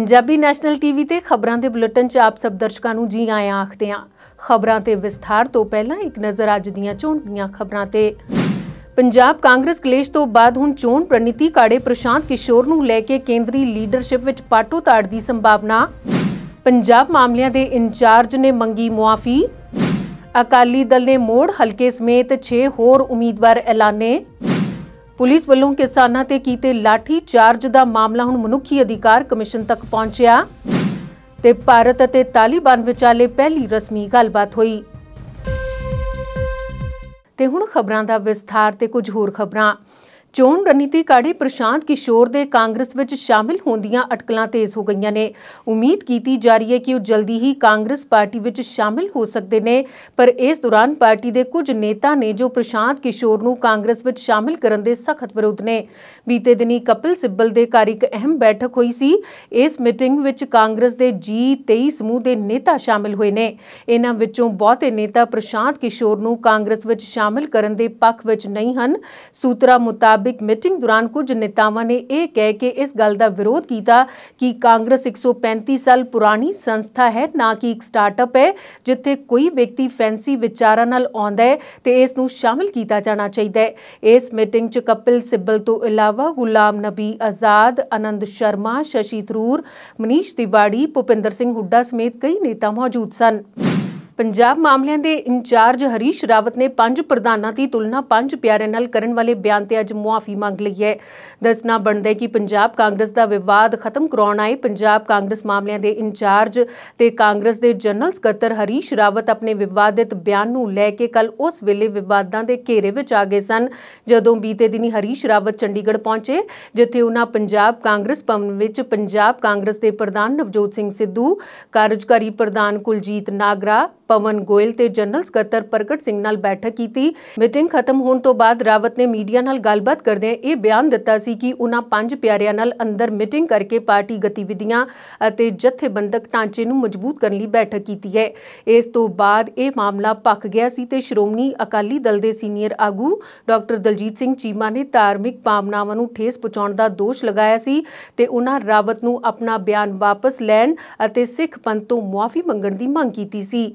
Punjabi national TV ਤੇ ਖਬਰਾਂ ਦੇ ਬੁਲੇਟਿਨ 'ਚ ਆਪ ਸਭ ਦਰਸ਼ਕਾਂ ਨੂੰ ਜੀ ਆਇਆਂ ਆਖਦੇ ਆਂ ਖਬਰਾਂ ਤੇ ਵਿਸਥਾਰ ਤੋਂ ਪਹਿਲਾਂ ਇੱਕ ਨਜ਼ਰ ਅੱਜ ਦੀਆਂ ਚੋਣ ਦੀਆਂ ਖਬਰਾਂ ਤੇ ਪੰਜਾਬ ਕਾਂਗਰਸ ਕਲੇਸ਼ ਤੋਂ ਬਾਅਦ ਹੁਣ ਚੋਣ ਪ੍ਰਨੀਤੀ ਕਾੜੇ ਪ੍ਰਸ਼ਾਂਤ ਕਿਸ਼ੋਰ ਨੂੰ ਲੈ ਕੇ ਕੇਂਦਰੀ ਲੀਡਰਸ਼ਿਪ ਵਿੱਚ ਪਾਟੋ ਤਾੜ ਦੀ ਸੰਭਾਵਨਾ ਪੰਜਾਬ ਮਾਮਲਿਆਂ ਦੇ ਇੰਚਾਰਜ ਨੇ ਮੰਗੀ ਮੁਆਫੀ ਅਕਾਲੀ ਦਲ ਨੇ ਮੋੜ ਹਲਕੇ ਸਮੇਤ 6 ਹੋਰ ਉਮੀਦਵਾਰ ਐਲਾਨੇ ਪੁਲਿਸ ਵੱਲੋਂ ਕਿਸਾਨਾਂ ਤੇ ਕੀਤੇ ਲਾਠੀ ਚਾਰਜ ਦਾ ਮਾਮਲਾ ਹੁਣ ਮਨੁੱਖੀ ਅਧਿਕਾਰ ਕਮਿਸ਼ਨ ਤੱਕ ਪਹੁੰਚਿਆ ਤੇ ਭਾਰਤ ਅਤੇ ਤਾਲਿਬਾਨ ਵਿਚਾਲੇ ਪਹਿਲੀ ਰਸਮੀ ਗੱਲਬਾਤ ਹੋਈ ਤੇ ਹੁਣ ਖਬਰਾਂ ਦਾ ਵਿਸਥਾਰ ਤੇ ਕੁਝ ਹੋਰ ਖਬਰਾਂ ਚੋਣ ਰਣਨੀਤੀ ਕਾੜੇ ਪ੍ਰਸ਼ਾਂਤ ਕਿਸ਼ੋਰ ਦੇ ਕਾਂਗਰਸ ਵਿੱਚ ਸ਼ਾਮਿਲ ਹੋਣ ਦੀਆਂ ਅਟਕਲਾਂ ਤੇਜ਼ ਹੋ ਗਈਆਂ ਨੇ ਉਮੀਦ ਕੀਤੀ ਜਾ ਰਹੀ ਹੈ ਕਿ ਉਹ ਜਲਦੀ ਹੀ ਕਾਂਗਰਸ ਪਾਰਟੀ ਵਿੱਚ ਸ਼ਾਮਿਲ ਹੋ ਸਕਦੇ ਨੇ ਪਰ ਇਸ ਦੌਰਾਨ ਪਾਰਟੀ ਦੇ ਕੁਝ ਨੇਤਾ ਨੇ ਜੋ ਪ੍ਰਸ਼ਾਂਤ ਕਿਸ਼ੋਰ ਨੂੰ ਕਾਂਗਰਸ ਵਿੱਚ ਸ਼ਾਮਿਲ ਕਰਨ ਦੇ ਸਖਤ ਵਿਰੋਧ ਨੇ ਬੀਤੇ ਦਿਨੀ ਕਪਿਲ ਸਿੱਬਲ ਦੇ ਘਰ ਇੱਕ ਅਹਿਮ ਬੈਠਕ ਹੋਈ ਸੀ ਇਸ ਮੀਟਿੰਗ ਵਿੱਚ ਕਾਂਗਰਸ ਦੇ ਜੀ 23 ਸਮੂਹ ਦੇ ਨੇਤਾ ਸ਼ਾਮਿਲ ਹੋਏ ਨੇ ਇਹਨਾਂ ਵਿੱਚੋਂ ਬਹੁਤੇ ਨੇਤਾ ਪ੍ਰਸ਼ਾਂਤ ਕਿਸ਼ੋਰ ਨੂੰ ਕਾਂਗਰਸ ਵਿੱਚ ਸ਼ਾਮਿਲ ਕਰਨ ਦੇ ਪੱਖ ਵਿੱਚ ਨਹੀਂ ਹਨ ਸੂਤਰਾ ਮੁਤਾਬਕ ਮੁਤਾਬਿਕ ਮੀਟਿੰਗ ਦੌਰਾਨ ਕੁਝ ਨੇਤਾਵਾਂ ਨੇ ਇਹ ਕਹਿ ਕੇ ਇਸ ਗੱਲ ਦਾ ਵਿਰੋਧ ਕੀਤਾ ਕਿ ਕਾਂਗਰਸ 135 ਸਾਲ ਪੁਰਾਣੀ ਸੰਸਥਾ ਹੈ ਨਾ ਕਿ ਇੱਕ ਸਟਾਰਟਅਪ ਹੈ ਜਿੱਥੇ ਕੋਈ ਵਿਅਕਤੀ ਫੈਂਸੀ ਵਿਚਾਰਾਂ ਨਾਲ ਆਉਂਦਾ ਹੈ ਤੇ ਇਸ ਨੂੰ ਸ਼ਾਮਿਲ ਕੀਤਾ ਜਾਣਾ ਚਾਹੀਦਾ ਹੈ ਇਸ ਮੀਟਿੰਗ 'ਚ ਕਪਿਲ ਸਿੱਬਲ ਤੋਂ ਇਲਾਵਾ ਗੁਲਾਮ ਨਬੀ ਆਜ਼ਾਦ ਅਨੰਦ ਸ਼ਰਮਾ ਸ਼ਸ਼ੀ ਥਰੂਰ ਮਨੀਸ਼ ਤਿਵਾੜੀ ਭੁਪਿੰਦਰ ਸਿੰਘ ਹੁੱਡਾ ਸਮੇਤ ਕਈ ਨੇਤਾ ਮੌਜੂਦ ਸਨ ਪੰਜਾਬ ਮਾਮਲਿਆਂ ਦੇ ਇੰਚਾਰਜ ਹਰੀਸ਼ ਰਾਵਤ ਨੇ ਪੰਜ ਪ੍ਰਧਾਨਾਂ ਦੀ ਤੁਲਨਾ ਪੰਜ ਪਿਆਰਿਆਂ ਨਾਲ ਕਰਨ ਵਾਲੇ ਬਿਆਨ ਤੇ ਅੱਜ ਮੁਆਫੀ ਮੰਗ ਲਈ ਹੈ ਦੱਸਣਾ ਬਣਦਾ ਹੈ ਕਿ ਪੰਜਾਬ ਕਾਂਗਰਸ ਦਾ ਵਿਵਾਦ ਖਤਮ ਕਰਾਉਣ ਆਏ ਪੰਜਾਬ ਕਾਂਗਰਸ ਮਾਮਲਿਆਂ ਦੇ ਇੰਚਾਰਜ ਤੇ ਕਾਂਗਰਸ ਦੇ ਜਨਰਲ ਸਕੱਤਰ ਹਰੀਸ਼ ਰਾਵਤ ਆਪਣੇ ਵਿਵਾਦਿਤ ਬਿਆਨ ਨੂੰ ਲੈ ਕੇ ਕੱਲ ਉਸ ਵੇਲੇ ਵਿਵਾਦਾਂ ਦੇ ਘੇਰੇ ਵਿੱਚ ਆ ਗਏ ਸਨ ਜਦੋਂ ਬੀਤੇ ਦਿਨੀ ਹਰੀਸ਼ ਰਾਵਤ ਚੰਡੀਗੜ੍ਹ ਪਹੁੰਚੇ ਜਿੱਥੇ ਉਹਨਾਂ ਪੰਜਾਬ ਕਾਂਗਰਸ ਭਵਨ ਵਿੱਚ ਪੰਜਾਬ ਕਾਂਗਰਸ ਦੇ ਪ੍ਰਧਾਨ ਨਵਜੋਤ ਸਿੰਘ ਸਿੱਧੂ ਕਾਰਜਕਾਰੀ ਪ੍ਰਧਾਨ ਕੁਲਜੀਤ ਨਾਗਰਾ ਪਵਨ ਗੋਇਲ ਤੇ ਜਨਰਲ ਸਕੱਤਰ ਪ੍ਰਗਟ ਸਿੰਘ ਨਾਲ ਬੈਠਕ ਕੀਤੀ ਮੀਟਿੰਗ ਖਤਮ ਹੋਣ ਤੋਂ ਬਾਅਦ ਰਾਵਤ ਨੇ ਮੀਡੀਆ ਨਾਲ ਗੱਲਬਾਤ ਕਰਦੇ ਇਹ ਬਿਆਨ ਦਿੱਤਾ ਸੀ ਕਿ ਉਹਨਾਂ ਪੰਜ ਪਿਆਰਿਆਂ ਨਾਲ ਅੰਦਰ ਮੀਟਿੰਗ ਕਰਕੇ ਪਾਰਟੀ ਗਤੀਵਿਧੀਆਂ ਅਤੇ ਜਥੇਬੰਦਕ ਢਾਂਚੇ ਨੂੰ ਮਜ਼ਬੂਤ ਕਰਨ ਲਈ ਬੈਠਕ ਕੀਤੀ ਹੈ ਇਸ ਤੋਂ ਬਾਅਦ ਇਹ ਮਾਮਲਾ ਪੱਕ ਗਿਆ ਸੀ ਤੇ ਸ਼੍ਰੋਮਣੀ ਅਕਾਲੀ ਦਲ ਦੇ ਸੀਨੀਅਰ ਆਗੂ ਡਾਕਟਰ ਦਲਜੀਤ ਸਿੰਘ ਚੀਮਾ ਨੇ ਧਾਰਮਿਕ ਭਾਵਨਾਵਾਂ ਨੂੰ ਠੇਸ ਪਹੁੰਚਾਉਣ ਦਾ ਦੋਸ਼ ਲਗਾਇਆ ਸੀ ਤੇ ਉਹਨਾਂ ਰਾਵਤ ਨੂੰ ਆਪਣਾ ਬਿਆਨ ਵਾਪਸ ਲੈਣ ਅਤੇ ਸਿੱਖ ਪੰਥ ਤੋਂ ਮੁਆਫੀ ਮੰਗਣ ਦੀ ਮੰਗ ਕੀਤੀ ਸੀ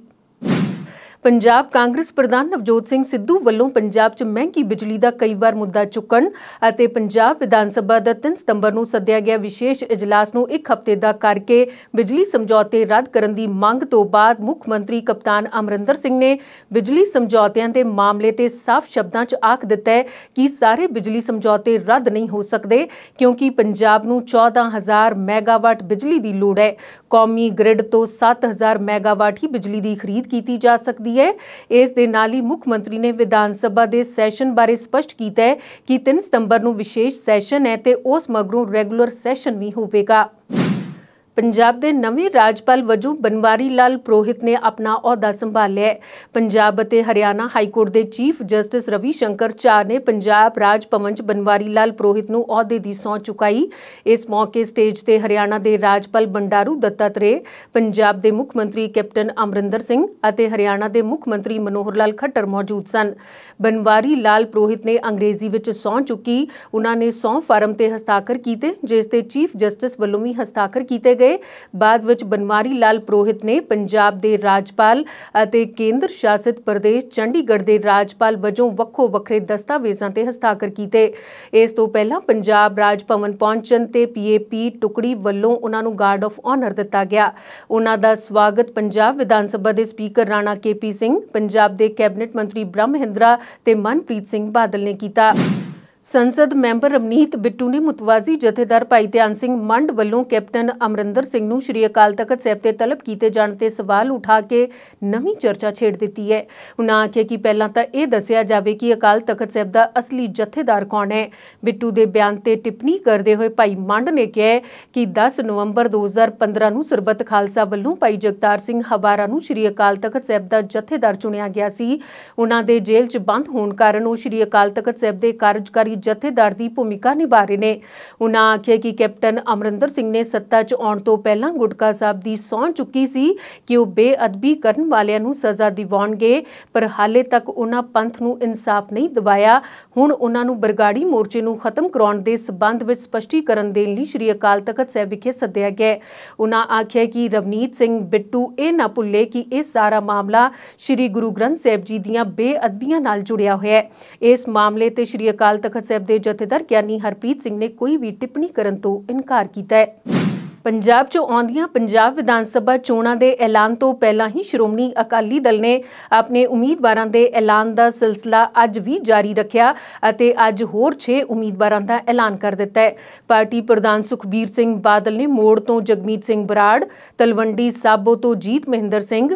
ਪੰਜਾਬ ਕਾਂਗਰਸ ਪ੍ਰਧਾਨ ਨਵਜੋਤ ਸਿੰਘ ਸਿੱਧੂ ਵੱਲੋਂ ਪੰਜਾਬ 'ਚ ਮਹਿੰਗੀ ਬਿਜਲੀ ਦਾ ਕਈ ਵਾਰ ਮੁੱਦਾ ਚੁੱਕਣ ਅਤੇ ਪੰਜਾਬ ਵਿਧਾਨ ਸਭਾ ਦਾ 3 ਸਤੰਬਰ ਨੂੰ ਸੱਦਿਆ ਗਿਆ ਵਿਸ਼ੇਸ਼ ਇਜਲਾਸ ਨੂੰ ਇੱਕ ਹਫ਼ਤੇ ਦਾ ਕਰਕੇ ਬਿਜਲੀ ਸਮਝੌਤੇ ਰੱਦ ਕਰਨ ਦੀ ਮੰਗ ਤੋਂ ਬਾਅਦ ਮੁੱਖ ਮੰਤਰੀ ਕਪਤਾਨ ਅਮਰਿੰਦਰ ਸਿੰਘ ਨੇ ਬਿਜਲੀ ਸਮਝੌਤਿਆਂ ਦੇ ਮਾਮਲੇ ਤੇ ਸਾਫ਼ ਸ਼ਬਦਾਂ 'ਚ ਆਖ ਦਿੱਤਾ ਕਿ ਸਾਰੇ ਬਿਜਲੀ ਸਮਝੌਤੇ ਰੱਦ ਨਹੀਂ ਹੋ ਸਕਦੇ ਕਿਉਂਕਿ ਪੰਜਾਬ ਨੂੰ 14000 ਮੈਗਾਵਾਟ ਬਿਜਲੀ ਦੀ ਲੋੜ ਹੈ ਕੌਮੀ ਗ੍ਰਿਡ ਤੋਂ 7000 ਮੈਗਾਵਾਟ ਹੀ ਬਿਜਲੀ ਦੀ ਖਰੀਦ ਕੀਤੀ ਜਾ ਸਕਦੀ ਕੀਤੀ ਹੈ ਇਸ ਦੇ ਨਾਲ ਹੀ ਮੁੱਖ ਮੰਤਰੀ ਨੇ ਵਿਧਾਨ ਸਭਾ ਦੇ ਸੈਸ਼ਨ ਬਾਰੇ ਸਪਸ਼ਟ ਕੀਤਾ ਹੈ ਕਿ 3 ਸਤੰਬਰ ਨੂੰ ਵਿਸ਼ੇਸ਼ ਸੈਸ਼ਨ ਹੈ ਤੇ ਉਸ ਮਗਰੋਂ ਰੈਗੂਲਰ ਸੈਸ਼ਨ ਵੀ ਹੋਵੇਗਾ ਪੰਜਾਬ ਦੇ ਨਵੇਂ ਰਾਜਪਾਲ ਵਜੋਂ ਬਨਵਾਰੀ ਲਾਲ ਪ੍ਰੋਹਿਤ ਨੇ ਆਪਣਾ ਅਹੁਦਾ ਸੰਭਾਲਿਆ ਪੰਜਾਬ ਅਤੇ ਹਰਿਆਣਾ ਹਾਈ ਕੋਰਟ ਦੇ ਚੀਫ ਜਸਟਿਸ ਰਵੀ ਸ਼ੰਕਰ ਚਾਰ ਨੇ ਪੰਜਾਬ ਰਾਜ ਭਵਨ ਚ ਬਨਵਾਰੀ ਲਾਲ ਪ੍ਰੋਹਿਤ ਨੂੰ ਅਹੁਦੇ ਦੀ ਸਹੁੰ ਚੁਕਾਈ ਇਸ ਮੌਕੇ ਸਟੇਜ ਤੇ ਹਰਿਆਣਾ ਦੇ ਰਾਜਪਾਲ ਬੰਡਾਰੂ ਦੱਤਾਤਰੇ ਪੰਜਾਬ ਦੇ ਮੁੱਖ ਮੰਤਰੀ ਕੈਪਟਨ ਅਮਰਿੰਦਰ ਸਿੰਘ ਅਤੇ ਹਰਿਆਣਾ ਦੇ ਮੁੱਖ ਮੰਤਰੀ ਮਨੋਹਰ ਲਾਲ ਖੱਟਰ ਮੌਜੂਦ ਸਨ ਬਨਵਾਰੀ ਲਾਲ ਪ੍ਰੋਹਿਤ ਨੇ ਅੰਗਰੇਜ਼ੀ ਵਿੱਚ ਸਹੁੰ ਚੁੱਕੀ ਉਹਨਾਂ ਨੇ ਸਹੁੰ ਫਾਰਮ ਤੇ ਹਸਤਾਖਰ ਕੀਤੇ ਜਿਸ ਤੇ ਚੀਫ ਜਸਟਿਸ ਵੱਲੋਂ ਵੀ ਹਸਤਾਖਰ ਕੀਤੇ ਗਏ ਗਏ ਬਾਅਦ ਵਿੱਚ ਬਨਵਾਰੀ ਲਾਲ ਪ੍ਰੋਹਿਤ ਨੇ ਪੰਜਾਬ ਦੇ ਰਾਜਪਾਲ ਅਤੇ ਕੇਂਦਰ ਸ਼ਾਸਿਤ ਪ੍ਰਦੇਸ਼ ਚੰਡੀਗੜ੍ਹ ਦੇ ਰਾਜਪਾਲ ਵਜੋਂ ਵੱਖੋ ਵੱਖਰੇ ਦਸਤਾਵੇਜ਼ਾਂ ਤੇ ਹਸਤਾਖਰ ਕੀਤੇ ਇਸ ਤੋਂ ਪਹਿਲਾਂ ਪੰਜਾਬ ਰਾਜ ਭਵਨ ਪਹੁੰਚਣ ਤੇ ਪੀਏਪੀ ਟੁਕੜੀ ਵੱਲੋਂ ਉਹਨਾਂ ਨੂੰ ਗਾਰਡ ਆਫ ਆਨਰ ਦਿੱਤਾ ਗਿਆ ਉਹਨਾਂ ਦਾ ਸਵਾਗਤ ਪੰਜਾਬ ਵਿਧਾਨ ਸਭਾ ਦੇ ਸਪੀਕਰ ਰਾਣਾ ਕੇਪੀ ਸਿੰਘ ਪੰਜਾਬ ਦੇ ਕੈਬਨਿਟ ਮੰਤਰੀ ਬ੍ਰਹਮਹਿੰਦਰਾ ਤੇ ਮਨਪ੍ਰੀਤ ਸਿੰਘ ਬਾਦਲ ਨੇ ਕੀਤਾ ਸੰਸਦ ਮੈਂਬਰ ਰਮਨੀਤ ਬਿੱਟੂ ਨੇ ਮੁਤਵਾਜ਼ੀ ਜਥੇਦਾਰ ਭਾਈ ਧਿਆਨ ਸਿੰਘ ਮੰਡ ਵੱਲੋਂ ਕੈਪਟਨ ਅਮਰਿੰਦਰ ਸਿੰਘ ਨੂੰ ਸ਼੍ਰੀ ਅਕਾਲ ਤਖਤ ਸਾਹਿਬ ਤੇ ਤਲਬ ਕੀਤੇ ਜਾਣ ਤੇ ਸਵਾਲ ਉਠਾ ਕੇ ਨਵੀਂ ਚਰਚਾ ਛੇੜ ਦਿੱਤੀ ਹੈ ਉਨ੍ਹਾਂ ਆਖਿਆ ਕਿ ਪਹਿਲਾਂ ਤਾਂ ਇਹ ਦੱਸਿਆ ਜਾਵੇ ਕਿ ਅਕਾਲ ਤਖਤ ਸਾਹਿਬ ਦਾ ਅਸਲੀ ਜਥੇਦਾਰ ਕੌਣ ਹੈ ਬਿੱਟੂ ਦੇ ਬਿਆਨ ਤੇ ਟਿੱਪਣੀ ਕਰਦੇ ਹੋਏ ਭਾਈ ਮੰਡ ਨੇ ਕਿਹਾ ਕਿ 10 ਨਵੰਬਰ 2015 ਨੂੰ ਸਰਬੱਤ ਖਾਲਸਾ ਵੱਲੋਂ ਭਾਈ ਜਗਤਾਰ ਸਿੰਘ ਹਵਾਰਾ ਨੂੰ ਸ਼੍ਰੀ ਅਕਾਲ ਤਖਤ ਸਾਹਿਬ ਦਾ ਜਥੇਦਾਰ ਚੁਣਿਆ ਗਿਆ ਸੀ ਉਹਨਾਂ ਦੇ ਜੇਲ੍ਹ 'ਚ ਬੰਦ ਹੋਣ ਕਾਰਨ ਉਹ ਸ਼੍ਰੀ ਅਕਾਲ ਤਖਤ ਸਾਹਿਬ ਦੇ ਕਾਰਜਕਾਰੀ ਦੀ ਜਥੇਦਾਰ ਦੀ ਭੂਮਿਕਾ ਨਿਭਾ ਰਹੇ ਨੇ ਉਹਨਾਂ ਆਖਿਆ ਕਿ ਕੈਪਟਨ ਅਮਰਿੰਦਰ ਸਿੰਘ ਨੇ ਸੱਤਾ 'ਚ ਆਉਣ ਤੋਂ ਪਹਿਲਾਂ ਗੁਟਕਾ ਸਾਹਿਬ ਦੀ ਸੌਂ ਚੁੱਕੀ ਸੀ ਕਿ ਉਹ ਬੇਅਦਬੀ ਕਰਨ ਵਾਲਿਆਂ ਨੂੰ ਸਜ਼ਾ ਦਿਵਾਉਣਗੇ ਪਰ ਹਾਲੇ ਤੱਕ ਉਹਨਾਂ ਪੰਥ ਨੂੰ ਇਨਸਾਫ ਨਹੀਂ ਦਿਵਾਇਆ ਹੁਣ ਉਹਨਾਂ ਨੂੰ ਬਰਗਾੜੀ ਮੋਰਚੇ ਨੂੰ ਖਤਮ ਕਰਾਉਣ ਦੇ ਸਬੰਧ ਵਿੱਚ ਸਪਸ਼ਟੀਕਰਨ ਦੇਣ ਲਈ ਸ਼੍ਰੀ ਅਕਾਲ ਤਖਤ ਸਾਹਿਬ ਵਿਖੇ ਸੱਦਿਆ ਗਿਆ ਉਹਨਾਂ ਆਖਿਆ ਕਿ ਰਵਨੀਤ ਸਿੰਘ ਬਿੱਟੂ ਇਹ ਨਾ ਭੁੱਲੇ ਕਿ ਇਹ ਸਾਰਾ ਮਾਮਲਾ ਸ਼੍ਰੀ ਗੁਰੂ ਗ੍ਰੰਥ ਸਾਹਿਬ ਜੀ ਦੀਆਂ ਬੇਅਦਬੀਆਂ ਨਾਲ ਜੁੜਿਆ ਹੋਇਆ ਹੈ ਇਸ ਮਾਮਲੇ ਤੇ ਸ਼੍ਰੀ ਅਕਾਲ ਤਖਤ ਸਾਹਿਬ ਦੇ ਜਥੇਦਾਰ ਗਿਆਨੀ ਹਰਪ੍ਰੀਤ ਸਿੰਘ ਨੇ ਕੋਈ ਵੀ ਟਿੱਪਣੀ ਕਰਨ ਤੋਂ ਇਨਕਾਰ ਕੀਤਾ ਹੈ ਪੰਜਾਬ 'ਚੋਂ ਆਉਂਦੀਆਂ ਪੰਜਾਬ ਵਿਧਾਨ ਸਭਾ ਚੋਣਾਂ ਦੇ ਐਲਾਨ ਤੋਂ ਪਹਿਲਾਂ ਹੀ ਸ਼੍ਰੋਮਣੀ ਅਕਾਲੀ ਦਲ ਨੇ ਆਪਣੇ ਉਮੀਦਵਾਰਾਂ ਦੇ ਐਲਾਨ ਦਾ ਸਿਲਸਿਲਾ ਅੱਜ ਵੀ ਜਾਰੀ ਰੱਖਿਆ ਅਤੇ ਅੱਜ ਹੋਰ 6 ਉਮੀਦਵਾਰਾਂ ਦਾ ਐਲਾਨ ਕਰ ਦਿੱਤਾ ਹੈ ਪਾਰਟੀ ਪ੍ਰਧਾਨ ਸੁਖਬੀਰ ਸਿੰਘ ਬਾਦਲ ਨੇ ਮੋੜ ਤੋਂ ਜਗਮੀਤ ਸਿੰਘ ਬਰਾੜ ਤਲਵੰਡੀ ਸਾਬੋ ਤੋਂ ਜੀਤ ਮਹਿੰਦਰ ਸਿੰਘ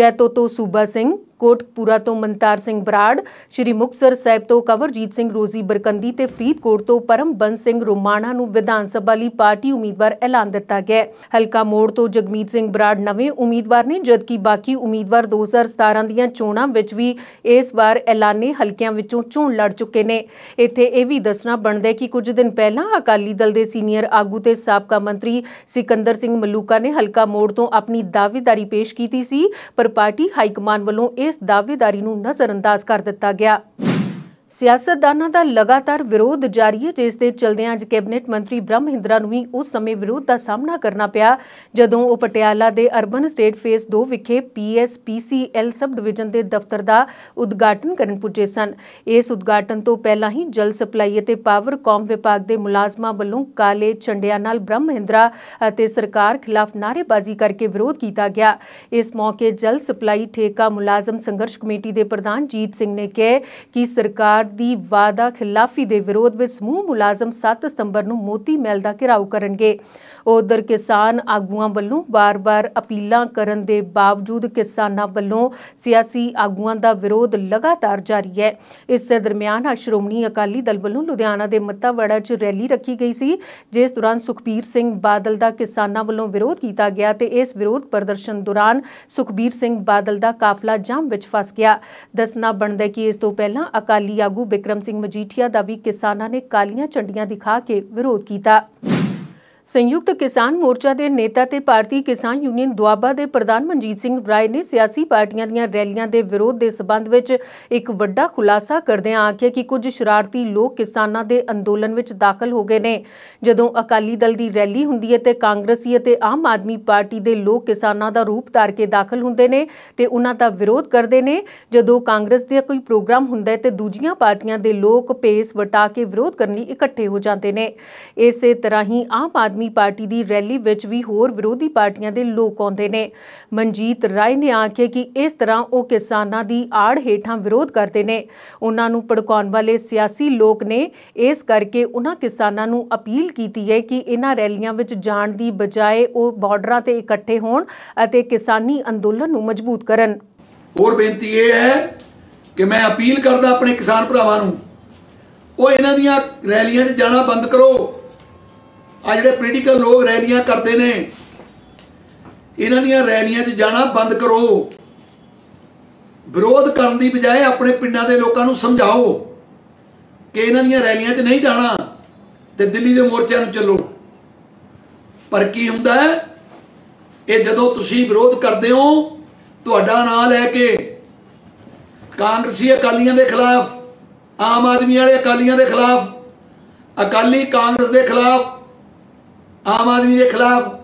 ਜੈਤੋ ਤੋਂ ਸੂਬਾ ਸਿੰਘ ਕੋਟਪੂਰਾ ਤੋਂ ਮਨਤਾਰ ਸਿੰਘ ਬਰਾੜ ਸ਼੍ਰੀ ਮੁਕਸਰ ਸਾਹਿਬ ਤੋਂ ਕਵਰਜੀਤ ਸਿੰਘ ਰੋਜ਼ੀ ਬਰਕੰਦੀ ਤੇ ਫਰੀਦਕੋਟ ਤੋਂ ਪਰਮਬੰਸ ਸਿੰਘ ਰੋਮਾਣਾ ਨੂੰ ਵਿਧਾਨ ਸਭਾ ਲਈ ਪਾਰਟੀ ਉਮੀਦਵਾਰ ਐਲਾਨ ਦਿੱਤਾ ਗਿਆ ਹਲਕਾ ਮੋੜ ਤੋਂ ਜਗਮੀਤ ਸਿੰਘ ਬਰਾੜ ਨਵੇਂ ਉਮੀਦਵਾਰ ਨੇ ਜਦਕਿ ਬਾਕੀ ਉਮੀਦਵਾਰ 2017 ਦੀਆਂ ਚੋਣਾਂ ਵਿੱਚ ਵੀ ਇਸ ਵਾਰ ਐਲਾਨੇ ਹਲਕਿਆਂ ਵਿੱਚੋਂ ਚੋਣ ਲੜ ਚੁੱਕੇ ਨੇ ਇੱਥੇ ਇਹ ਵੀ ਦੱਸਣਾ ਬਣਦਾ ਹੈ ਕਿ ਕੁਝ ਦਿਨ ਪਹਿਲਾਂ ਅਕਾਲੀ ਦਲ ਦੇ ਸੀਨੀਅਰ ਆਗੂ ਤੇ ਸਾਬਕਾ ਮੰਤਰੀ ਸਿਕੰਦਰ ਸਿੰਘ ਮਲੂਕਾ ਨੇ ਹਲਕਾ ਮੋੜ ਤੋਂ ਆਪਣੀ ਦਾਅਵੇਦਾਰੀ ਪੇਸ਼ ਕੀਤੀ ਸੀ ਪਰ ਪਾਰਟੀ ਹਾਈ ਕਮਾਨ ਵੱਲੋਂ ਇਸ ਦਾਅਵੇਦਾਰੀ ਨੂੰ ਨਜ਼ਰਅੰਦਾਜ਼ ਕਰ ਦਿੱਤਾ ਗਿਆ ਸਿਆਸਤਦਾਨਾਂ ਦਾ ਲਗਾਤਾਰ ਵਿਰੋਧ ਜਾਰੀ ਹੈ ਜਿਸ ਦੇ ਚਲਦਿਆਂ ਅੱਜ ਕੈਬਨਿਟ ਮੰਤਰੀ ਬ੍ਰਹਮ ਹਿੰਦਰਾ ਨੂੰ ਵੀ ਉਸ ਸਮੇਂ ਵਿਰੋਧ ਦਾ ਸਾਹਮਣਾ ਕਰਨਾ ਪਿਆ ਜਦੋਂ ਉਹ ਪਟਿਆਲਾ ਦੇ ਅਰਬਨ ਸਟੇਟ ਫੇਸ 2 ਵਿਖੇ ਪੀਐਸਪੀਸੀਐਲ ਸਬ ਡਿਵੀਜ਼ਨ ਦੇ ਦਫ਼ਤਰ ਦਾ ਉਦਘਾਟਨ ਕਰਨ ਪੁੱਜੇ ਸਨ ਇਸ ਉਦਘਾਟਨ ਤੋਂ ਪਹਿਲਾਂ ਹੀ ਜਲ ਸਪਲਾਈ ਅਤੇ ਪਾਵਰ ਕਾਮ ਵਿਭਾਗ ਦੇ ਮੁਲਾਜ਼ਮਾਂ ਵੱਲੋਂ ਕਾਲੇ ਝੰਡਿਆਂ ਨਾਲ ਬ੍ਰਹਮ ਹਿੰਦਰਾ ਅਤੇ ਸਰਕਾਰ ਖਿਲਾਫ ਨਾਰੇਬਾਜ਼ੀ ਕਰਕੇ ਵਿਰੋਧ ਕੀਤਾ ਗਿਆ ਇਸ ਮੌਕੇ ਜਲ ਸਪਲਾਈ ਠੇਕਾ ਮੁਲਾਜ਼ਮ ਸੰਘਰਸ਼ ਕਮੇਟੀ ਦੇ ਪ੍ਰਧਾਨ ਜੀਤ ਸਿੰਘ ਨੇ ਕਿਹਾ ਕਿ ਸਰਕਾਰ ਸਰਕਾਰ ਦੀ ਵਾਦਾ ਖਿਲਾਫੀ ਦੇ ਵਿਰੋਧ ਵਿੱਚ ਸਮੂਹ ਮੁਲਾਜ਼ਮ 7 ਸਤੰਬਰ ਨੂੰ ਮੋਤੀ ਮਹਿਲ ਦਾ ਘਿਰਾਓ ਕਰਨਗੇ ਉਧਰ ਕਿਸਾਨ ਆਗੂਆਂ ਵੱਲੋਂ ਬਾਰ-ਬਾਰ ਅਪੀਲਾਂ ਕਰਨ ਦੇ ਬਾਵਜੂਦ ਕਿਸਾਨਾਂ ਵੱਲੋਂ ਸਿਆਸੀ ਆਗੂਆਂ ਦਾ ਵਿਰੋਧ ਲਗਾਤਾਰ ਜਾਰੀ ਹੈ ਇਸ ਦਰਮਿਆਨ ਅੱਜ ਸ਼੍ਰੋਮਣੀ ਅਕਾਲੀ ਦਲ ਵੱਲੋਂ ਲੁਧਿਆਣਾ ਦੇ ਮੱਤਾਵਾੜਾ 'ਚ ਰੈਲੀ ਰੱਖੀ ਗਈ ਸੀ ਜਿਸ ਦੌਰਾਨ ਸੁਖਬੀਰ ਸਿੰਘ ਬਾਦਲ ਦਾ ਕਿਸਾਨਾਂ ਵੱਲੋਂ ਵਿਰੋਧ ਕੀਤਾ ਗਿਆ ਤੇ ਇਸ ਵਿਰੋਧ ਪ੍ਰਦਰਸ਼ਨ ਦੌਰਾਨ ਸੁਖਬੀਰ ਸਿੰਘ ਬਾਦਲ ਦਾ ਕਾਫਲਾ ਜਾਮ ਵਿੱਚ ਫਸ ਗਿਆ ਦੱਸਣਾ ਬਣਦਾ ਕਿ ਇਸ ਤੋਂ ਪਹਿਲਾਂ ਅਕਾਲੀ ਆਗੂ ਬਿਕਰਮ ਸਿੰਘ ਮਜੀਠੀਆ ਦਾ ਵੀ ਕਿਸਾਨਾਂ ਨੇ ਕਾਲੀਆਂ ਝੰਡੀਆਂ ਦਿਖਾ ਕੇ ਵਿਰੋਧ ਕੀਤਾ ਸੰਯੁਕਤ ਕਿਸਾਨ ਮੋਰਚਾ ਦੇ ਨੇਤਾ ਤੇ ਭਾਰਤੀ ਕਿਸਾਨ ਯੂਨੀਅਨ ਦੁਆਬਾ ਦੇ ਪ੍ਰਧਾਨ ਮਨਜੀਤ ਸਿੰਘ ਰਾਏ ਨੇ ਸਿਆਸੀ ਪਾਰਟੀਆਂ ਦੀਆਂ ਰੈਲੀਆਂ ਦੇ ਵਿਰੋਧ ਦੇ ਸਬੰਧ ਵਿੱਚ ਇੱਕ ਵੱਡਾ ਖੁਲਾਸਾ ਕਰਦਿਆਂ ਆਖਿਆ ਕਿ ਕੁਝ ਸ਼ਰਾਰਤੀ ਲੋਕ ਕਿਸਾਨਾਂ ਦੇ ਅੰਦੋਲਨ ਵਿੱਚ ਦਾਖਲ ਹੋ ਗਏ ਨੇ ਜਦੋਂ ਅਕਾਲੀ ਦਲ ਦੀ ਰੈਲੀ ਹੁੰਦੀ ਹੈ ਤੇ ਕਾਂਗਰਸੀ ਅਤੇ ਆਮ ਆਦਮੀ ਪਾਰਟੀ ਦੇ ਲੋਕ ਕਿਸਾਨਾਂ ਦਾ ਰੂਪ ਧਾਰ ਕੇ ਦਾਖਲ ਹੁੰਦੇ ਨੇ ਤੇ ਉਹਨਾਂ ਦਾ ਵਿਰੋਧ ਕਰਦੇ ਨੇ ਜਦੋਂ ਕਾਂਗਰਸ ਦੇ ਕੋਈ ਪ੍ਰੋਗਰਾਮ ਹੁੰਦਾ ਹੈ ਤੇ ਦੂਜੀਆਂ ਪਾਰਟੀਆਂ ਦੇ ਲੋਕ ਪੇਸ ਵਟਾ ਕੇ ਵਿਰੋਧ ਕਰਨ ਲਈ ਇਕੱਠੇ ਹੋ ਜਾਂਦੇ ਨੇ ਇਸੇ ਤਰ੍ਹਾਂ ਹੀ ਆਮ ਆਦਮੀ ਆਦਮੀ ਪਾਰਟੀ ਦੀ ਰੈਲੀ ਵਿੱਚ ਵੀ ਹੋਰ ਵਿਰੋਧੀ ਪਾਰਟੀਆਂ ਦੇ ਲੋਕ ਆਉਂਦੇ ਨੇ ਮਨਜੀਤ ਰਾਏ ਨੇ ਆਖਿਆ ਕਿ ਇਸ ਤਰ੍ਹਾਂ ਉਹ ਕਿਸਾਨਾਂ ਦੀ ਆੜ ਹੇਠਾਂ ਵਿਰੋਧ ਕਰਦੇ ਨੇ ਉਹਨਾਂ ਨੂੰ ਪੜਕਾਉਣ ਵਾਲੇ ਸਿਆਸੀ ਲੋਕ ਨੇ ਇਸ ਕਰਕੇ ਉਹਨਾਂ ਕਿਸਾਨਾਂ ਨੂੰ ਅਪੀਲ ਕੀਤੀ ਹੈ ਕਿ ਇਹਨਾਂ ਰੈਲੀਆਂ ਵਿੱਚ ਜਾਣ ਦੀ ਬਜਾਏ ਉਹ ਬਾਰਡਰਾਂ ਤੇ ਇਕੱਠੇ ਹੋਣ ਅਤੇ ਕਿਸਾਨੀ ਅੰਦੋਲਨ ਨੂੰ ਮਜ਼ਬੂਤ ਕਰਨ ਹੋਰ ਬੇਨਤੀ ਇਹ ਹੈ ਕਿ ਮੈਂ ਅਪੀਲ ਕਰਦਾ ਆਪਣੇ ਕਿਸਾਨ ਭਰਾਵਾਂ ਨੂੰ ਉਹ ਇਹਨਾਂ ਦੀਆਂ ਰੈਲੀਆਂ 'ਚ ਜਾਣਾ ਬੰਦ ਕਰੋ ਆ ਜਿਹੜੇ ਪੋਲੀਟੀਕਲ ਲੋਕ ਰੈਲੀਆਂ ਕਰਦੇ ਨੇ ਇਹਨਾਂ ਦੀਆਂ ਰੈਲੀਆਂ 'ਚ ਜਾਣਾ ਬੰਦ ਕਰੋ ਵਿਰੋਧ ਕਰਨ ਦੀ ਬਜਾਏ ਆਪਣੇ ਪਿੰਡਾਂ ਦੇ ਲੋਕਾਂ ਨੂੰ ਸਮਝਾਓ ਕਿ ਇਹਨਾਂ ਦੀਆਂ ਰੈਲੀਆਂ 'ਚ ਨਹੀਂ ਜਾਣਾ ਤੇ ਦਿੱਲੀ ਦੇ ਮੋਰਚਿਆਂ ਨੂੰ ਚੱਲੋ ਪਰ ਕੀ ਹੁੰਦਾ ਹੈ ਇਹ ਜਦੋਂ ਤੁਸੀਂ ਵਿਰੋਧ ਕਰਦੇ ਹੋ ਤੁਹਾਡਾ ਨਾਂ ਲੈ ਕੇ ਕਾਂਗਰਸੀ ਅਕਾਲੀਆਂ ਦੇ ਖਿਲਾਫ ਆਮ ਆਦਮੀ ਵਾਲੇ ਅਕਾਲੀਆਂ ਦੇ ਖਿਲਾਫ ਅਕਾਲੀ ਕਾਂਗਰਸ ਦੇ ਖਿਲਾਫ ਆਮ ਆਦਮੀ ਦੇ ਖਿਲਾਫ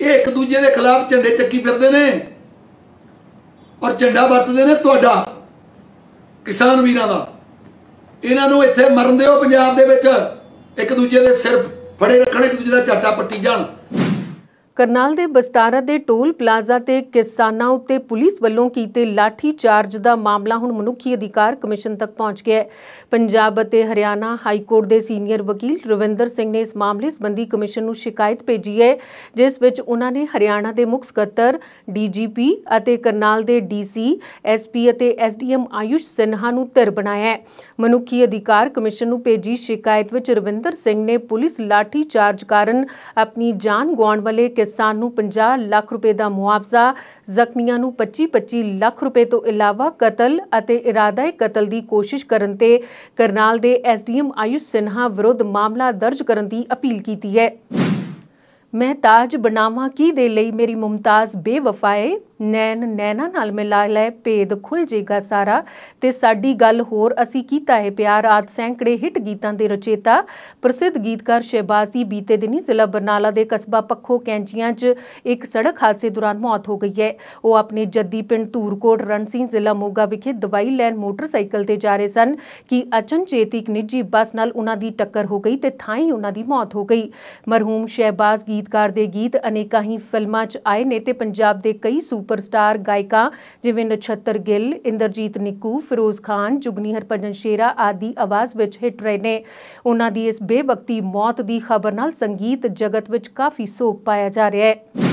ਇਹ ਇੱਕ ਦੂਜੇ ਦੇ ਖਿਲਾਫ ਝੰਡੇ ਚੱਕੀ ਫਿਰਦੇ ਨੇ ਔਰ ਝੰਡਾ ਵਰਤਦੇ ਨੇ ਤੁਹਾਡਾ ਕਿਸਾਨ ਵੀਰਾਂ ਦਾ ਇਹਨਾਂ ਨੂੰ ਇੱਥੇ ਮਰਨ ਦਿਓ ਪੰਜਾਬ ਦੇ ਵਿੱਚ ਇੱਕ ਦੂਜੇ ਦੇ ਸਿਰ ਫੜੇ ਰੱਖਣੇ ਇੱਕ ਦੂਜੇ ਦਾ ਝਾਟਾ ਪੱਟੀ ਜਾਣ ਕਰਨਾਲ ਦੇ ਬਸਤਾਰਾ ਦੇ ਟੋਲ ਪਲਾਜ਼ਾ ਤੇ ਕਿਸਾਨਾਂ ਉੱਤੇ ਪੁਲਿਸ ਵੱਲੋਂ ਕੀਤੇ ਲਾਠੀ ਚਾਰਜ ਦਾ ਮਾਮਲਾ ਹੁਣ ਮਨੁੱਖੀ ਅਧਿਕਾਰ ਕਮਿਸ਼ਨ ਤੱਕ ਪਹੁੰਚ ਗਿਆ ਹੈ ਪੰਜਾਬ ਅਤੇ ਹਰਿਆਣਾ ਹਾਈ ਕੋਰਟ ਦੇ ਸੀਨੀਅਰ ਵਕੀਲ ਰਵਿੰਦਰ ਸਿੰਘ ਨੇ ਇਸ ਮਾਮਲੇ ਸੰਬੰਧੀ ਕਮਿਸ਼ਨ ਨੂੰ ਸ਼ਿਕਾਇਤ ਭੇਜੀ ਹੈ ਜਿਸ ਵਿੱਚ ਉਹਨਾਂ ਨੇ ਹਰਿਆਣਾ ਦੇ ਮੁੱਖ ਸਕੱਤਰ ਡੀਜੀਪੀ ਅਤੇ ਕਰਨਾਲ ਦੇ ਡੀਸੀ ਐਸਪੀ ਅਤੇ ਐਸਡੀਐਮ ਆਯੁਸ਼ ਸਿਨਹਾ ਨੂੰ ਧਿਰ ਬਣਾਇਆ ਹੈ ਮਨੁੱਖੀ ਅਧਿਕਾਰ ਕਮਿਸ਼ਨ ਨੂੰ ਭੇਜੀ ਸ਼ਿਕਾਇਤ ਵਿੱਚ ਰਵਿੰਦਰ ਸਿੰਘ ਨੇ ਪੁਲਿਸ ਲਾਠੀ ਚਾਰਜ ਕਾਰਨ ਆਪਣੀ ਜਾਨ ਗਵਾਉਣ ਵਾਲੇ ਕਿਸਾਨ ਨੂੰ 50 ਲੱਖ ਰੁਪਏ ਦਾ ਮੁਆਵਜ਼ਾ ਜ਼ਖਮੀਆਂ ਨੂੰ 25-25 ਲੱਖ ਰੁਪਏ ਤੋਂ ਇਲਾਵਾ ਕਤਲ ਅਤੇ ਇਰਾਦਾ ਕਤਲ ਦੀ ਕੋਸ਼ਿਸ਼ ਕਰਨ ਤੇ ਕਰਨਾਲ ਦੇ ਐਸਡੀਐਮ ਆਯੂਸ਼ ਸਿਨਹਾ ਵਿਰੁੱਧ ਮਾਮਲਾ ਦਰਜ ਕਰਨ ਦੀ ਅਪੀਲ ਕੀਤੀ ਹੈ ਮਹਿਤਾਜ ਬਨਾਵਾ ਕੀ ਦੇ ਲਈ ਮੇਰੀ ਮੁਮਤਾਜ਼ ਬੇਵਫਾਏ ਨੈਣ ਨੈਣਾ ਨਾਲ ਮਿਲਾ ਲੈ ਭੇਦ ਖੁੱਲ ਜੇਗਾ ਸਾਰਾ ਤੇ ਸਾਡੀ ਗੱਲ ਹੋਰ ਅਸੀਂ ਕੀਤਾ ਹੈ ਪਿਆਰ ਆਦ ਸੈਂਕੜੇ ਹਿੱਟ ਗੀਤਾਂ ਦੇ ਰਚੇਤਾ ਪ੍ਰਸਿੱਧ ਗੀਤਕਾਰ ਸ਼ਹਿਬਾਜ਼ ਦੀ ਬੀਤੇ ਦਿਨੀ ਜ਼ਿਲ੍ਹਾ ਬਰਨਾਲਾ ਦੇ ਕਸਬਾ ਪੱਖੋ ਕੈਂਚੀਆਂ 'ਚ ਇੱਕ ਸੜਕ ਹਾਦਸੇ ਦੌਰਾਨ ਮੌਤ ਹੋ ਗਈ ਹੈ ਉਹ ਆਪਣੇ ਜੱਦੀ ਪਿੰਡ ਧੂਰਕੋਟ ਰਣਸੀਂ ਜ਼ਿਲ੍ਹਾ ਮੋਗਾ ਵਿਖੇ ਦਵਾਈ ਲੈਣ ਮੋਟਰਸਾਈਕਲ ਤੇ ਜਾ ਰਹੇ ਸਨ ਕਿ ਅਚਨਚੇਤ ਇੱਕ ਨਿੱਜੀ ਬੱਸ ਨਾਲ ਉਹਨਾਂ ਦੀ ਟੱਕਰ ਹੋ ਗਈ ਤੇ ਹੀ ਉਹਨਾਂ ਦੀ ਮੌਤ ਹੋ ਗਈ ਮਰਹੂਮ ਸ਼ਹਿਬਾਜ਼ ਗੀਤਕਾਰ ਦੇ ਗੀਤ ਅਨੇਕਾਂ ਹੀ ਫਿਲਮਾਂ 'ਚ ਆਏ ਨੇ ਤੇ ਪੰਜਾਬ ਦੇ ਕਈ ਸੂਪਰ ਸੁਪਰਸਟਾਰ ਗਾਇਕਾਂ ਜਿਵੇਂ ਨਛੱਤਰ ਗਿੱਲ ਇੰਦਰਜੀਤ ਨਿੱਕੂ ਫਿਰੋਜ਼ ਖਾਨ ਜੁਗਨੀ ਹਰਪਜਨ ਸ਼ੇਰਾ ਆਦਿ ਆਵਾਜ਼ ਵਿੱਚ ਹਿੱਟ ਰਹੇ ਨੇ ਉਹਨਾਂ ਦੀ ਇਸ ਬੇਵਕਤੀ ਮੌਤ ਦੀ ਖਬਰ ਨਾਲ ਸੰਗੀਤ ਜਗਤ ਵਿੱਚ ਕਾਫੀ ਸੋਗ ਪਾਇਆ ਜਾ ਰਿਹਾ ਹੈ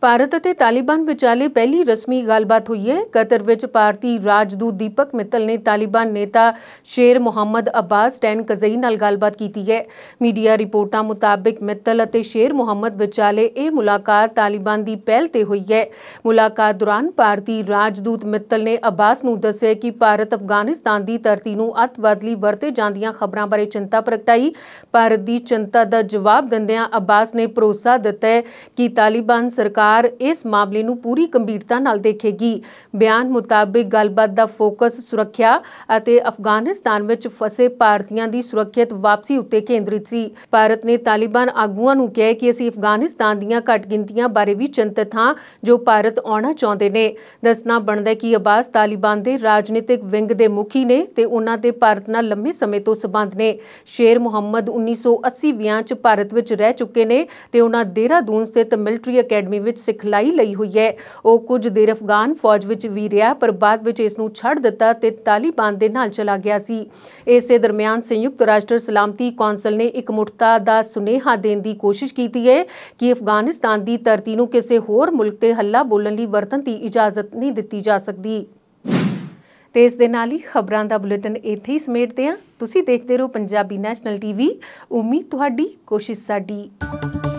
ਭਾਰਤ ਅਤੇ ਤਾਲਿਬਾਨ ਵਿਚਾਲੇ ਪਹਿਲੀ ਰਸਮੀ ਗੱਲਬਾਤ ਹੋਈ ਹੈ ਕਤਰ ਵਿੱਚ ਭਾਰਤੀ ਰਾਜਦੂਤ ਦੀਪਕ ਮਿੱਤਲ ਨੇ ਤਾਲਿਬਾਨ ਨੇਤਾ ਸ਼ੇਰ ਮੁਹੰਮਦ ਅਬਾਸ ਟੈਨ ਕਜ਼ਈ ਨਾਲ ਗੱਲਬਾਤ ਕੀਤੀ ਹੈ ਮੀਡੀਆ ਰਿਪੋਰਟਾਂ ਮੁਤਾਬਕ ਮਿੱਤਲ ਅਤੇ ਸ਼ੇਰ ਮੁਹੰਮਦ ਵਿਚਾਲੇ ਇਹ ਮੁਲਾਕਾਤ ਤਾਲਿਬਾਨ ਦੀ ਪਹਿਲ ਤੇ ਹੋਈ ਹੈ ਮੁਲਾਕਾਤ ਦੌਰਾਨ ਭਾਰਤੀ ਰਾਜਦੂਤ ਮਿੱਤਲ ਨੇ ਅਬਾਸ ਨੂੰ ਦੱਸਿਆ ਕਿ ਭਾਰਤ ਅਫਗਾਨਿਸਤਾਨ ਦੀ ਧਰਤੀ ਨੂੰ ਅੱਤਵਾਦ ਲਈ ਵਰਤੇ ਜਾਂਦੀਆਂ ਖਬਰਾਂ ਬਾਰੇ ਚਿੰਤਾ ਪ੍ਰਗਟਾਈ ਭਾਰਤ ਦੀ ਚਿੰਤਾ ਦਾ ਜਵਾਬ ਦਿੰਦਿਆਂ ਅਬਾਸ ਨੇ ਭਰੋਸਾ ਦਿੱਤਾ ਕਿ ਤਾਲਿਬਾਨ ਸਰਕਾਰ ਸਰਕਾਰ ਇਸ ਮਾਮਲੇ ਨੂੰ ਪੂਰੀ ਗੰਭੀਰਤਾ ਨਾਲ ਦੇਖੇਗੀ ਬਿਆਨ ਮੁਤਾਬਕ ਗੱਲਬਾਤ ਦਾ ਫੋਕਸ ਸੁਰੱਖਿਆ ਅਤੇ ਅਫਗਾਨਿਸਤਾਨ ਵਿੱਚ ਫਸੇ ਭਾਰਤੀਆਂ ਦੀ ਸੁਰੱਖਿਅਤ ਵਾਪਸੀ ਉੱਤੇ ਕੇਂਦਰਿਤ ਸੀ ਭਾਰਤ ਨੇ ਤਾਲਿਬਾਨ ਆਗੂਆਂ ਨੂੰ ਕਿਹਾ ਕਿ ਅਸੀਂ ਅਫਗਾਨਿਸਤਾਨ ਦੀਆਂ ਘਟ ਗਿਣਤੀਆਂ ਬਾਰੇ ਵੀ ਚਿੰਤਤ ਹਾਂ ਜੋ ਭਾਰਤ ਆਉਣਾ ਚਾਹੁੰਦੇ ਨੇ ਦੱਸਣਾ ਬਣਦਾ ਕਿ ਅਬਾਸ ਤਾਲਿਬਾਨ ਦੇ ਰਾਜਨੀਤਿਕ ਵਿੰਗ ਦੇ ਮੁਖੀ ਨੇ ਤੇ ਉਹਨਾਂ ਦੇ ਭਾਰਤ ਨਾਲ ਲੰਮੇ ਸਮੇਂ ਤੋਂ ਸਬੰਧ ਨੇ ਸ਼ੇਰ ਮੁਹੰਮਦ 1980 ਵਿਆਂ ਚ ਭਾਰਤ ਵਿੱਚ ਰਹਿ ਚੁੱਕੇ ਨੇ ਤੇ ਉਹਨਾਂ ਦੇਰਾਦੂਨ ਸਥਿਤ ਮਿਲਟਰੀ ਅਕੈਡਮੀ ਵਿੱਚ ਸਿਖਲਾਈ ਲਈ ਹੋਈ ਹੈ ਉਹ ਕੁਝ ਦੇਰ ਅਫਗਾਨ ਫੌਜ ਵਿੱਚ ਵੀ ਰਿਹਾ ਪਰ ਬਾਅਦ ਵਿੱਚ ਇਸ ਨੂੰ ਛੱਡ ਦਿੱਤਾ ਤੇ ਤਾਲਿਬਾਨ ਦੇ ਨਾਲ ਚਲਾ ਗਿਆ ਸੀ ਇਸੇ ਦਰਮਿਆਨ ਸੰਯੁਕਤ ਰਾਸ਼ਟਰ ਸਲਾਮਤੀ ਕੌਂਸਲ ਨੇ ਇੱਕ ਮੁਠਤਾ ਦਾ ਸੁਨੇਹਾ ਦੇਣ ਦੀ ਕੋਸ਼ਿਸ਼ ਕੀਤੀ ਹੈ ਕਿ ਅਫਗਾਨਿਸਤਾਨ ਦੀ ਧਰਤੀ ਨੂੰ ਕਿਸੇ ਹੋਰ ਮੁਲਕ ਤੇ ਹੱਲਾ ਬੋਲਣ ਲਈ ਵਰਤਨ ਦੀ ਇਜਾਜ਼ਤ ਨਹੀਂ ਦਿੱਤੀ ਜਾ ਸਕਦੀ ਤੇ ਇਸ ਦੇ ਨਾਲ ਹੀ ਖਬਰਾਂ ਦਾ ਬੁਲੇਟਿਨ ਇੱਥੇ ਹੀ ਸਮੇਟਦੇ ਹਾਂ ਤੁਸੀਂ ਦੇਖਦੇ ਰਹੋ ਪੰਜਾਬੀ ਨੈਸ਼ਨਲ ਟੀਵੀ ਉਮੀਦ ਤੁਹਾਡੀ ਕੋਸ਼ਿਸ਼ ਸਾਡੀ